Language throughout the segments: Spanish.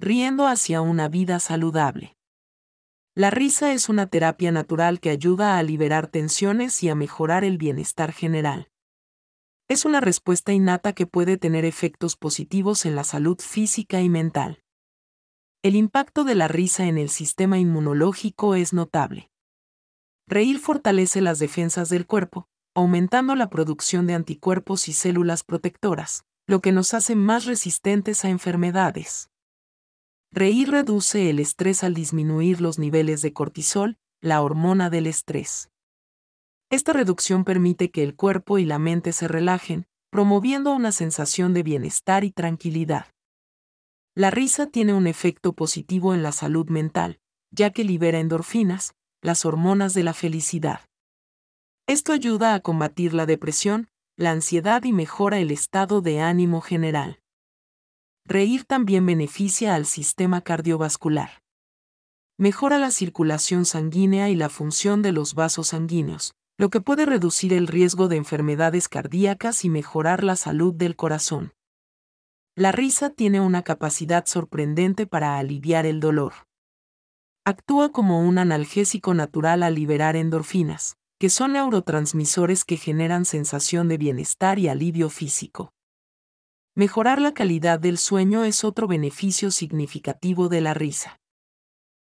riendo hacia una vida saludable. La risa es una terapia natural que ayuda a liberar tensiones y a mejorar el bienestar general. Es una respuesta innata que puede tener efectos positivos en la salud física y mental. El impacto de la risa en el sistema inmunológico es notable. Reír fortalece las defensas del cuerpo, aumentando la producción de anticuerpos y células protectoras, lo que nos hace más resistentes a enfermedades. Reír reduce el estrés al disminuir los niveles de cortisol, la hormona del estrés. Esta reducción permite que el cuerpo y la mente se relajen, promoviendo una sensación de bienestar y tranquilidad. La risa tiene un efecto positivo en la salud mental, ya que libera endorfinas, las hormonas de la felicidad. Esto ayuda a combatir la depresión, la ansiedad y mejora el estado de ánimo general reír también beneficia al sistema cardiovascular. Mejora la circulación sanguínea y la función de los vasos sanguíneos, lo que puede reducir el riesgo de enfermedades cardíacas y mejorar la salud del corazón. La risa tiene una capacidad sorprendente para aliviar el dolor. Actúa como un analgésico natural al liberar endorfinas, que son neurotransmisores que generan sensación de bienestar y alivio físico. Mejorar la calidad del sueño es otro beneficio significativo de la risa.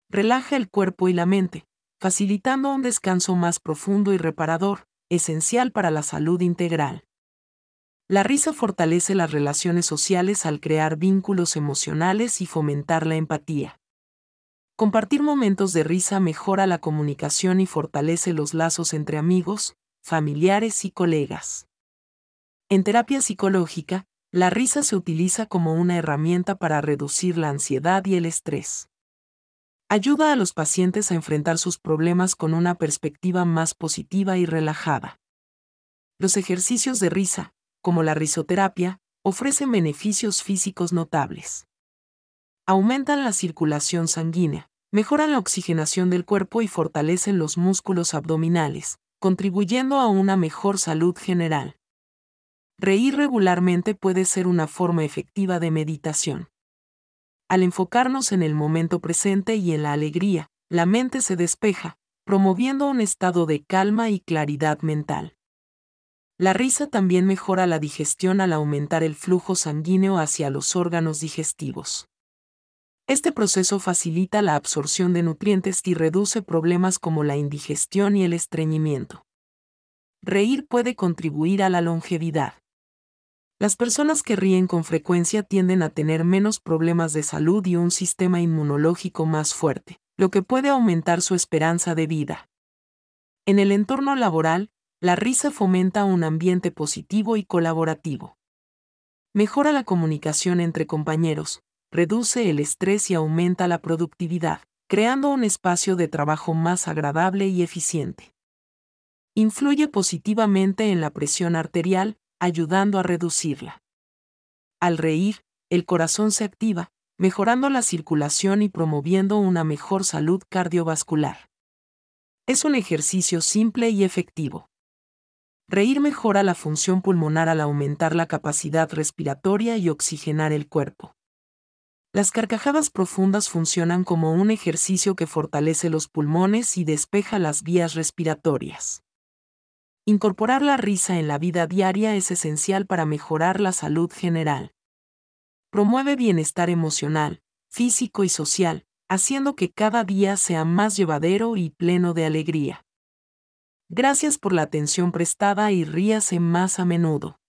Relaja el cuerpo y la mente, facilitando un descanso más profundo y reparador, esencial para la salud integral. La risa fortalece las relaciones sociales al crear vínculos emocionales y fomentar la empatía. Compartir momentos de risa mejora la comunicación y fortalece los lazos entre amigos, familiares y colegas. En terapia psicológica, la risa se utiliza como una herramienta para reducir la ansiedad y el estrés. Ayuda a los pacientes a enfrentar sus problemas con una perspectiva más positiva y relajada. Los ejercicios de risa, como la risoterapia, ofrecen beneficios físicos notables. Aumentan la circulación sanguínea, mejoran la oxigenación del cuerpo y fortalecen los músculos abdominales, contribuyendo a una mejor salud general. Reír regularmente puede ser una forma efectiva de meditación. Al enfocarnos en el momento presente y en la alegría, la mente se despeja, promoviendo un estado de calma y claridad mental. La risa también mejora la digestión al aumentar el flujo sanguíneo hacia los órganos digestivos. Este proceso facilita la absorción de nutrientes y reduce problemas como la indigestión y el estreñimiento. Reír puede contribuir a la longevidad. Las personas que ríen con frecuencia tienden a tener menos problemas de salud y un sistema inmunológico más fuerte, lo que puede aumentar su esperanza de vida. En el entorno laboral, la risa fomenta un ambiente positivo y colaborativo. Mejora la comunicación entre compañeros, reduce el estrés y aumenta la productividad, creando un espacio de trabajo más agradable y eficiente. Influye positivamente en la presión arterial, ayudando a reducirla. Al reír, el corazón se activa, mejorando la circulación y promoviendo una mejor salud cardiovascular. Es un ejercicio simple y efectivo. Reír mejora la función pulmonar al aumentar la capacidad respiratoria y oxigenar el cuerpo. Las carcajadas profundas funcionan como un ejercicio que fortalece los pulmones y despeja las vías respiratorias. Incorporar la risa en la vida diaria es esencial para mejorar la salud general. Promueve bienestar emocional, físico y social, haciendo que cada día sea más llevadero y pleno de alegría. Gracias por la atención prestada y ríase más a menudo.